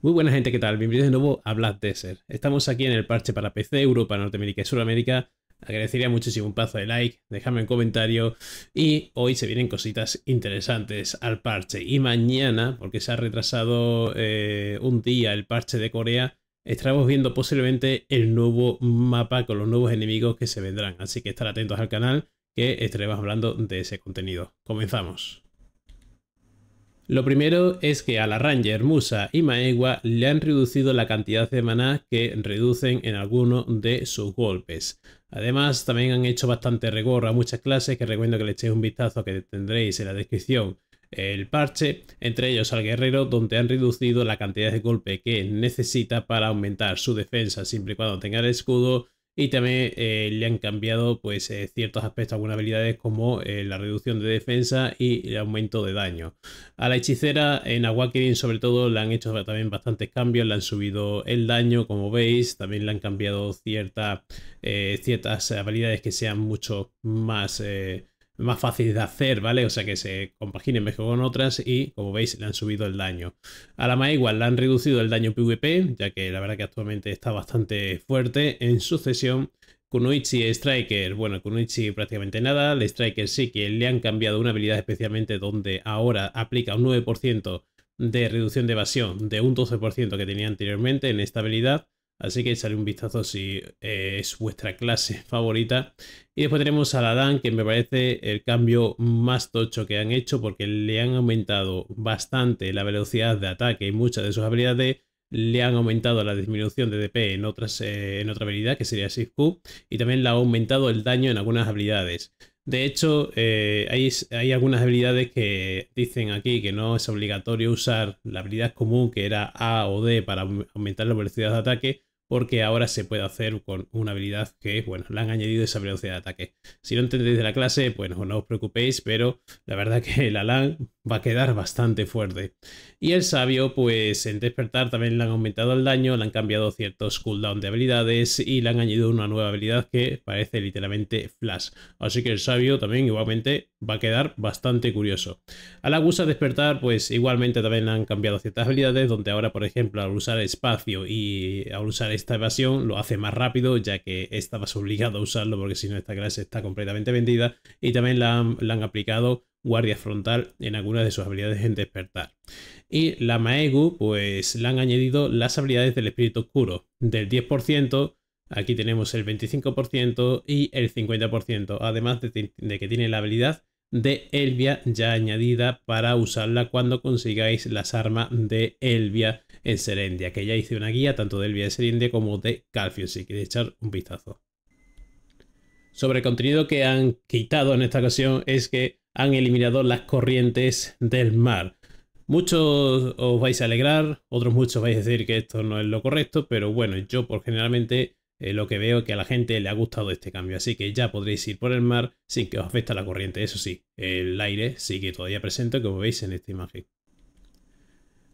Muy buena gente, ¿qué tal? Bienvenidos de nuevo a Black Desert. Estamos aquí en el parche para PC, Europa, Norteamérica y Sudamérica. Agradecería muchísimo un paso de like, dejadme un comentario y hoy se vienen cositas interesantes al parche. Y mañana, porque se ha retrasado eh, un día el parche de Corea, estaremos viendo posiblemente el nuevo mapa con los nuevos enemigos que se vendrán. Así que estar atentos al canal que estaremos hablando de ese contenido. Comenzamos. Lo primero es que a la Ranger, Musa y Maegua le han reducido la cantidad de maná que reducen en alguno de sus golpes. Además, también han hecho bastante regorro a muchas clases que recomiendo que le echéis un vistazo que tendréis en la descripción el parche, entre ellos al guerrero, donde han reducido la cantidad de golpe que necesita para aumentar su defensa siempre y cuando tenga el escudo y también eh, le han cambiado pues eh, ciertos aspectos, algunas habilidades como eh, la reducción de defensa y el aumento de daño. A la hechicera en Awakening sobre todo le han hecho también bastantes cambios, le han subido el daño como veis, también le han cambiado ciertas habilidades que sean mucho más más fácil de hacer, ¿vale? O sea que se compaginen mejor con otras y, como veis, le han subido el daño. A la más igual le han reducido el daño PvP, ya que la verdad que actualmente está bastante fuerte. En sucesión, Kunoichi Striker, bueno, Kunoichi prácticamente nada, el Striker sí que le han cambiado una habilidad especialmente donde ahora aplica un 9% de reducción de evasión de un 12% que tenía anteriormente en esta habilidad Así que echaré un vistazo si eh, es vuestra clase favorita. Y después tenemos a la Dan, que me parece el cambio más tocho que han hecho porque le han aumentado bastante la velocidad de ataque y muchas de sus habilidades le han aumentado la disminución de DP en, otras, eh, en otra habilidad que sería 6Q y también le ha aumentado el daño en algunas habilidades. De hecho, eh, hay, hay, algunas habilidades que dicen aquí que no es obligatorio usar la habilidad común que era A o D para aumentar la velocidad de ataque, porque ahora se puede hacer con una habilidad que, bueno, le han añadido esa velocidad de ataque. Si no entendéis de la clase, bueno, no os preocupéis, pero la verdad que el Alan va a quedar bastante fuerte. Y el sabio, pues en despertar también le han aumentado el daño, le han cambiado ciertos cooldown de habilidades y le han añadido una nueva habilidad que parece literalmente flash. Así que el sabio también igualmente va a quedar bastante curioso. A la Despertar, pues igualmente también han cambiado ciertas habilidades, donde ahora, por ejemplo, al usar espacio y al usar esta evasión lo hace más rápido, ya que estabas obligado a usarlo, porque si no esta clase está completamente vendida, y también la han, aplicado guardia frontal en algunas de sus habilidades en despertar. Y la Maegu, pues le han añadido las habilidades del espíritu oscuro, del 10%, aquí tenemos el 25% y el 50%, además de que tiene la habilidad de Elvia ya añadida para usarla cuando consigáis las armas de Elvia en Serendia, que ya hice una guía tanto de Elvia de Serendia como de Calfio. si queréis echar un vistazo. Sobre contenido que han quitado en esta ocasión es que han eliminado las corrientes del mar. Muchos os vais a alegrar, otros muchos vais a decir que esto no es lo correcto, pero bueno, yo por generalmente eh, lo que veo que a la gente le ha gustado este cambio, así que ya podréis ir por el mar sin que os afecte la corriente. Eso sí, el aire sigue todavía presente como veis en esta imagen.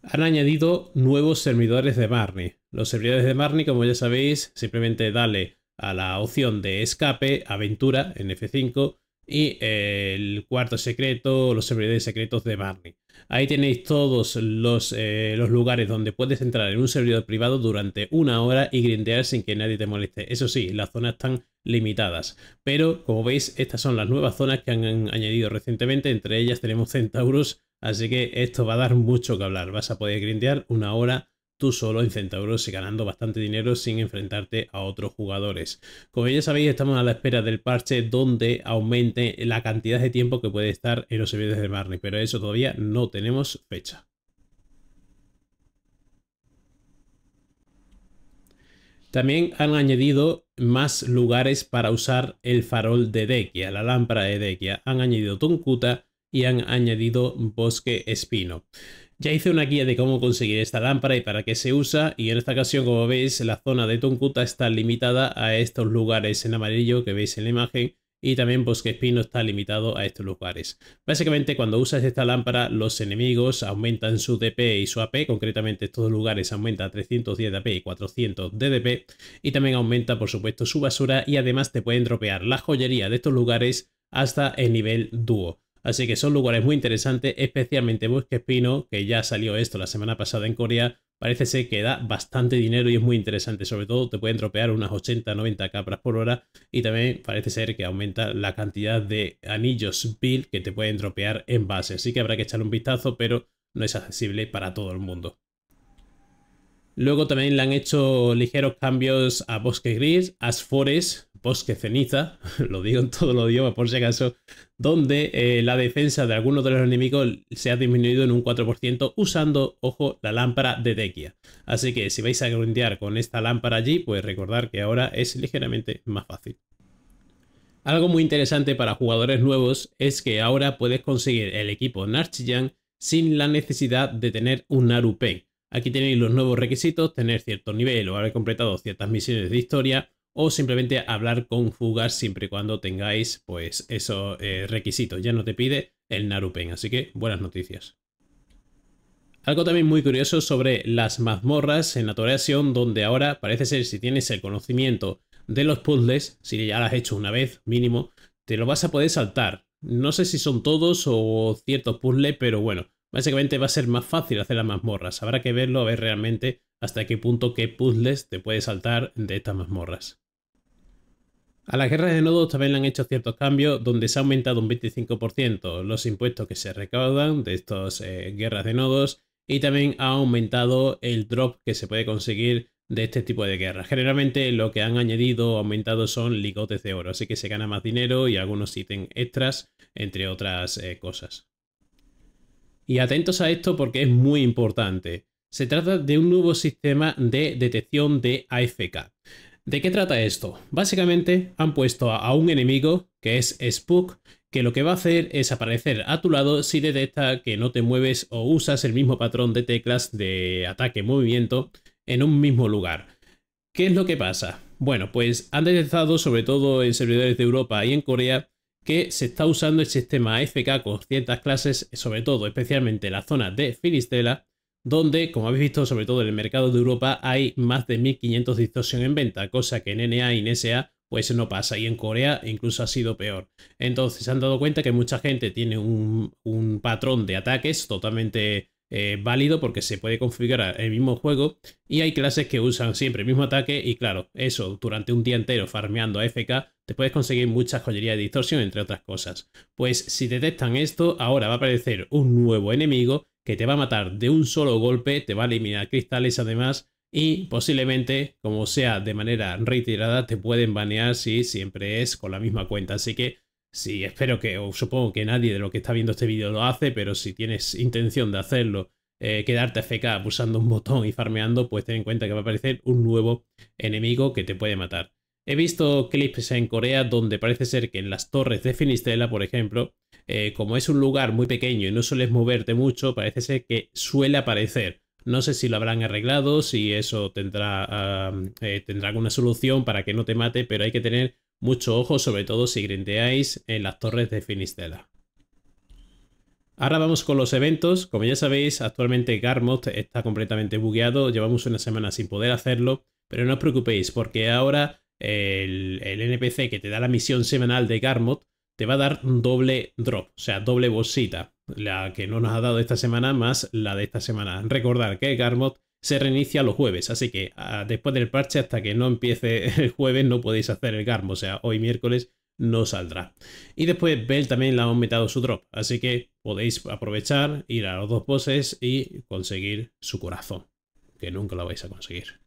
Han añadido nuevos servidores de Marni. Los servidores de Marnie, como ya sabéis, simplemente dale a la opción de escape, aventura en F5 y eh, el cuarto secreto, los servidores secretos de Barney. Ahí tenéis todos los, eh, los, lugares donde puedes entrar en un servidor privado durante una hora y grindear sin que nadie te moleste. Eso sí, las zonas están limitadas. Pero, como veis, estas son las nuevas zonas que han añadido recientemente. Entre ellas tenemos centauros, así que esto va a dar mucho que hablar. Vas a poder grindear una hora tú solo en centauros y ganando bastante dinero sin enfrentarte a otros jugadores. Como ya sabéis, estamos a la espera del parche donde aumente la cantidad de tiempo que puede estar en los servidores de Marnie, pero eso todavía no tenemos fecha. También han añadido más lugares para usar el farol de Dekia, la lámpara de Dekia. Han añadido Tuncuta y han añadido Bosque Espino. Ya hice una guía de cómo conseguir esta lámpara y para qué se usa y en esta ocasión como veis la zona de Tonkuta está limitada a estos lugares en amarillo que veis en la imagen y también Bosque Espino está limitado a estos lugares. Básicamente cuando usas esta lámpara los enemigos aumentan su DP y su AP, concretamente estos lugares aumentan 310 de AP y 400 de DP y también aumenta por supuesto su basura y además te pueden dropear la joyería de estos lugares hasta el nivel dúo. Así que son lugares muy interesantes, especialmente Bosque Espino, que ya salió esto la semana pasada en Corea. Parece ser que da bastante dinero y es muy interesante. Sobre todo te pueden tropear unas 80-90 capras por hora. Y también parece ser que aumenta la cantidad de anillos build que te pueden tropear en base. Así que habrá que echarle un vistazo, pero no es accesible para todo el mundo. Luego también le han hecho ligeros cambios a Bosque Gris, As Forest, Bosque Ceniza, lo digo en todos los idiomas por si acaso, donde eh, la defensa de algunos de los enemigos se ha disminuido en un 4% usando, ojo, la lámpara de Dekia. Así que si vais a grindear con esta lámpara allí, pues recordar que ahora es ligeramente más fácil. Algo muy interesante para jugadores nuevos es que ahora puedes conseguir el equipo Narchillan sin la necesidad de tener un Narupen. Aquí tenéis los nuevos requisitos, tener cierto nivel o haber completado ciertas misiones de historia, o simplemente hablar con fugas siempre y cuando tengáis pues esos eh, requisitos. Ya no te pide el Narupen, así que buenas noticias. Algo también muy curioso sobre las mazmorras en la Torreación, donde ahora parece ser si tienes el conocimiento de los puzzles, si ya las has hecho una vez mínimo, te lo vas a poder saltar. No sé si son todos o ciertos puzzles, pero bueno, básicamente va a ser más fácil hacer las mazmorras. Habrá que verlo a ver realmente hasta qué punto qué puzzles te puede saltar de estas mazmorras. A las guerras de nodos también le han hecho ciertos cambios donde se ha aumentado un 25% los impuestos que se recaudan de estas eh, guerras de nodos y también ha aumentado el drop que se puede conseguir de este tipo de guerras. Generalmente lo que han añadido o aumentado son ligotes de oro, así que se gana más dinero y algunos ítems extras, entre otras eh, cosas. Y atentos a esto porque es muy importante. Se trata de un nuevo sistema de detección de AFK. ¿De qué trata esto? Básicamente han puesto a un enemigo, que es Spook, que lo que va a hacer es aparecer a tu lado si detecta que no te mueves o usas el mismo patrón de teclas de ataque-movimiento en un mismo lugar. ¿Qué es lo que pasa? Bueno, pues han detectado, sobre todo en servidores de Europa y en Corea, que se está usando el sistema FK con ciertas clases, sobre todo especialmente la zona de Filistela, donde, como habéis visto, sobre todo en el mercado de Europa hay más de 1.500 distorsión en venta, cosa que en NA y en pues no pasa. Y en Corea incluso ha sido peor. Entonces se han dado cuenta que mucha gente tiene un, patrón de ataques totalmente eh, válido porque se puede configurar el mismo juego y hay clases que usan siempre el mismo ataque y claro, eso durante un día entero farmeando AFK te puedes conseguir mucha joyería de distorsión entre otras cosas. Pues si detectan esto, ahora va a aparecer un nuevo enemigo que te va a matar de un solo golpe, te va a eliminar cristales además y posiblemente, como sea de manera reiterada, te pueden banear si siempre es con la misma cuenta. Así que sí, espero que, o supongo que nadie de lo que está viendo este vídeo lo hace, pero si tienes intención de hacerlo, eh, quedarte FK pulsando un botón y farmeando, pues ten en cuenta que va a aparecer un nuevo enemigo que te puede matar. He visto clips en Corea donde parece ser que en las torres de Finistela, por ejemplo, eh, como es un lugar muy pequeño y no sueles moverte mucho, parece ser que suele aparecer. No sé si lo habrán arreglado, si eso tendrá, eh, tendrá alguna solución para que no te mate, pero hay que tener mucho ojo, sobre todo si grinteáis en las torres de Finistela. Ahora vamos con los eventos. Como ya sabéis, actualmente Garmoth está completamente bugueado. Llevamos una semana sin poder hacerlo. Pero no os preocupéis, porque ahora el, el NPC que te da la misión semanal de Garmoth te va a dar doble drop, o sea, doble bolsita. La que no nos ha dado esta semana más la de esta semana. Recordar que Garmot se reinicia los jueves, así que ah, después del parche hasta que no empiece el jueves no podéis hacer el Garmot, o sea, hoy miércoles no saldrá. Y después Bell también le ha aumentado su drop, así que podéis aprovechar, ir a los dos bosses y conseguir su corazón, que nunca lo vais a conseguir.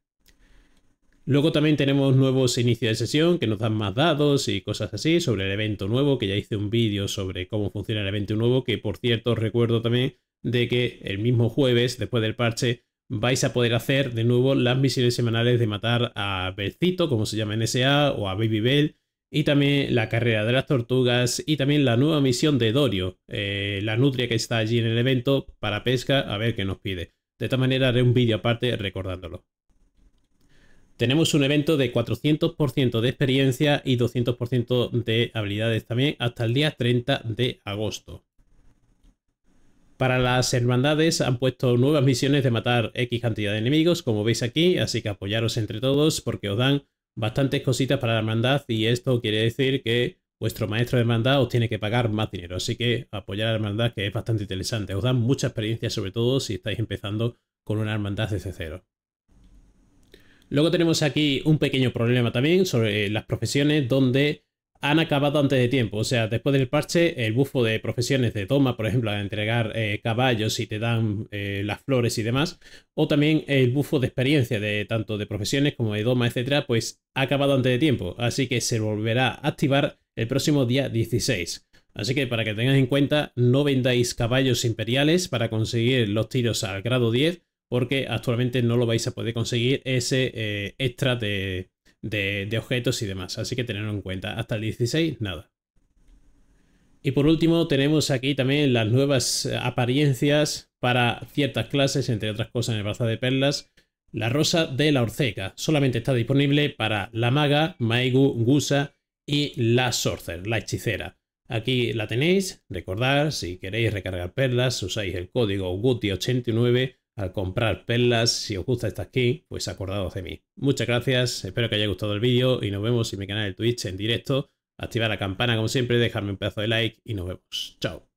Luego también tenemos nuevos inicios de sesión que nos dan más dados y cosas así sobre el evento nuevo, que ya hice un vídeo sobre cómo funciona el evento nuevo, que por cierto os recuerdo también de que el mismo jueves, después del parche, vais a poder hacer de nuevo las misiones semanales de matar a Belcito, como se llama en SA, o a Baby Bell, y también la carrera de las tortugas, y también la nueva misión de Dorio, eh, la nutria que está allí en el evento para pesca, a ver qué nos pide. De esta manera haré un vídeo aparte recordándolo. Tenemos un evento de 400% de experiencia y 200% de habilidades también hasta el día 30 de agosto. Para las hermandades han puesto nuevas misiones de matar X cantidad de enemigos, como veis aquí, así que apoyaros entre todos porque os dan bastantes cositas para la hermandad y esto quiere decir que vuestro maestro de hermandad os tiene que pagar más dinero, así que apoyar a la hermandad que es bastante interesante, os dan mucha experiencia sobre todo si estáis empezando con una hermandad desde cero. Luego tenemos aquí un pequeño problema también sobre las profesiones donde han acabado antes de tiempo. O sea, después del parche, el bufo de profesiones de Doma, por ejemplo, a entregar eh, caballos y te dan eh, las flores y demás, o también el bufo de experiencia de tanto de profesiones como de Doma, etcétera, pues ha acabado antes de tiempo. Así que se volverá a activar el próximo día 16. Así que para que tengáis en cuenta, no vendáis caballos imperiales para conseguir los tiros al grado 10, porque actualmente no lo vais a poder conseguir ese eh, extra de, objetos y demás. Así que tenedlo en cuenta. Hasta el 16, nada. Y por último tenemos aquí también las nuevas apariencias para ciertas clases, entre otras cosas en el brazo de Perlas. La rosa de la Orceca solamente está disponible para la maga, Maigu, Gusa y la sorcer la hechicera. Aquí la tenéis, recordad, si queréis recargar perlas, usáis el código GUTI89 al comprar perlas. Si os gusta esta skin, pues acordado de mí. Muchas gracias, espero que haya gustado el vídeo y nos vemos en mi canal de Twitch en directo. Activar la campana como siempre, dejarme un pedazo de like y nos vemos. Chao.